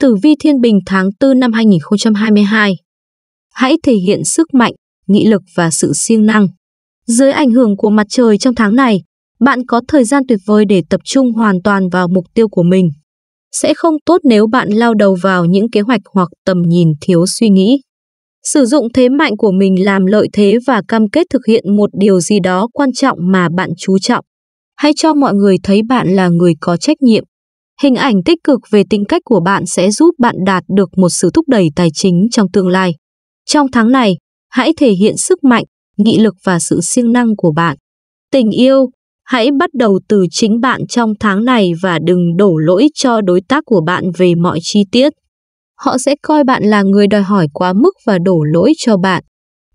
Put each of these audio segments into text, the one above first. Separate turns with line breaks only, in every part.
Tử vi thiên bình tháng 4 năm 2022. Hãy thể hiện sức mạnh, nghị lực và sự siêng năng. Dưới ảnh hưởng của mặt trời trong tháng này, bạn có thời gian tuyệt vời để tập trung hoàn toàn vào mục tiêu của mình. Sẽ không tốt nếu bạn lao đầu vào những kế hoạch hoặc tầm nhìn thiếu suy nghĩ. Sử dụng thế mạnh của mình làm lợi thế và cam kết thực hiện một điều gì đó quan trọng mà bạn chú trọng. Hãy cho mọi người thấy bạn là người có trách nhiệm, Hình ảnh tích cực về tính cách của bạn sẽ giúp bạn đạt được một sự thúc đẩy tài chính trong tương lai. Trong tháng này, hãy thể hiện sức mạnh, nghị lực và sự siêng năng của bạn. Tình yêu, hãy bắt đầu từ chính bạn trong tháng này và đừng đổ lỗi cho đối tác của bạn về mọi chi tiết. Họ sẽ coi bạn là người đòi hỏi quá mức và đổ lỗi cho bạn.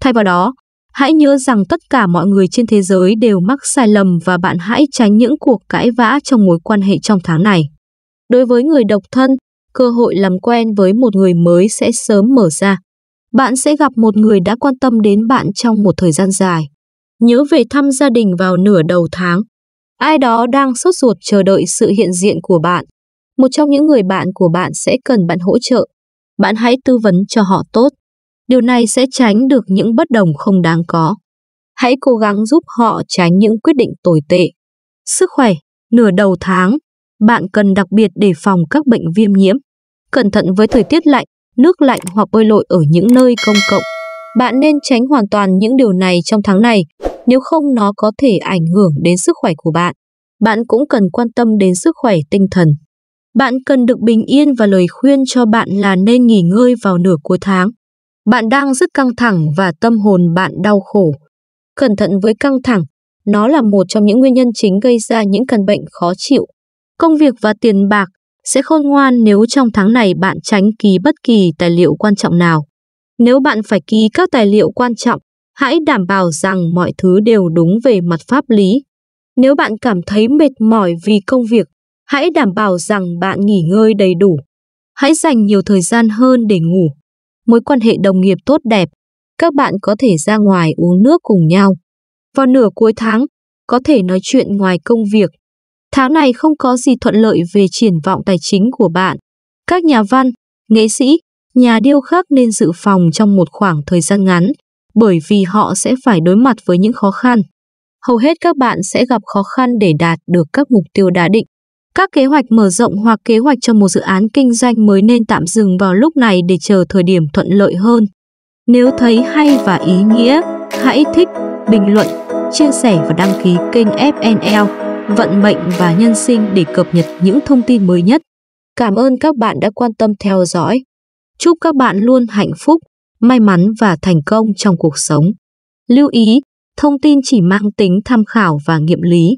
Thay vào đó, hãy nhớ rằng tất cả mọi người trên thế giới đều mắc sai lầm và bạn hãy tránh những cuộc cãi vã trong mối quan hệ trong tháng này. Đối với người độc thân, cơ hội làm quen với một người mới sẽ sớm mở ra. Bạn sẽ gặp một người đã quan tâm đến bạn trong một thời gian dài. Nhớ về thăm gia đình vào nửa đầu tháng. Ai đó đang sốt ruột chờ đợi sự hiện diện của bạn. Một trong những người bạn của bạn sẽ cần bạn hỗ trợ. Bạn hãy tư vấn cho họ tốt. Điều này sẽ tránh được những bất đồng không đáng có. Hãy cố gắng giúp họ tránh những quyết định tồi tệ. Sức khỏe, nửa đầu tháng, bạn cần đặc biệt đề phòng các bệnh viêm nhiễm. Cẩn thận với thời tiết lạnh, nước lạnh hoặc bơi lội ở những nơi công cộng. Bạn nên tránh hoàn toàn những điều này trong tháng này, nếu không nó có thể ảnh hưởng đến sức khỏe của bạn. Bạn cũng cần quan tâm đến sức khỏe tinh thần. Bạn cần được bình yên và lời khuyên cho bạn là nên nghỉ ngơi vào nửa cuối tháng. Bạn đang rất căng thẳng và tâm hồn bạn đau khổ. Cẩn thận với căng thẳng, nó là một trong những nguyên nhân chính gây ra những căn bệnh khó chịu Công việc và tiền bạc sẽ khôn ngoan nếu trong tháng này bạn tránh ký bất kỳ tài liệu quan trọng nào. Nếu bạn phải ký các tài liệu quan trọng, hãy đảm bảo rằng mọi thứ đều đúng về mặt pháp lý. Nếu bạn cảm thấy mệt mỏi vì công việc, hãy đảm bảo rằng bạn nghỉ ngơi đầy đủ. Hãy dành nhiều thời gian hơn để ngủ. Mối quan hệ đồng nghiệp tốt đẹp, các bạn có thể ra ngoài uống nước cùng nhau. Vào nửa cuối tháng, có thể nói chuyện ngoài công việc Tháng này không có gì thuận lợi về triển vọng tài chính của bạn. Các nhà văn, nghệ sĩ, nhà điêu khắc nên dự phòng trong một khoảng thời gian ngắn, bởi vì họ sẽ phải đối mặt với những khó khăn. Hầu hết các bạn sẽ gặp khó khăn để đạt được các mục tiêu đã định. Các kế hoạch mở rộng hoặc kế hoạch cho một dự án kinh doanh mới nên tạm dừng vào lúc này để chờ thời điểm thuận lợi hơn. Nếu thấy hay và ý nghĩa, hãy thích, bình luận, chia sẻ và đăng ký kênh FNL vận mệnh và nhân sinh để cập nhật những thông tin mới nhất. Cảm ơn các bạn đã quan tâm theo dõi. Chúc các bạn luôn hạnh phúc, may mắn và thành công trong cuộc sống. Lưu ý, thông tin chỉ mang tính tham khảo và nghiệm lý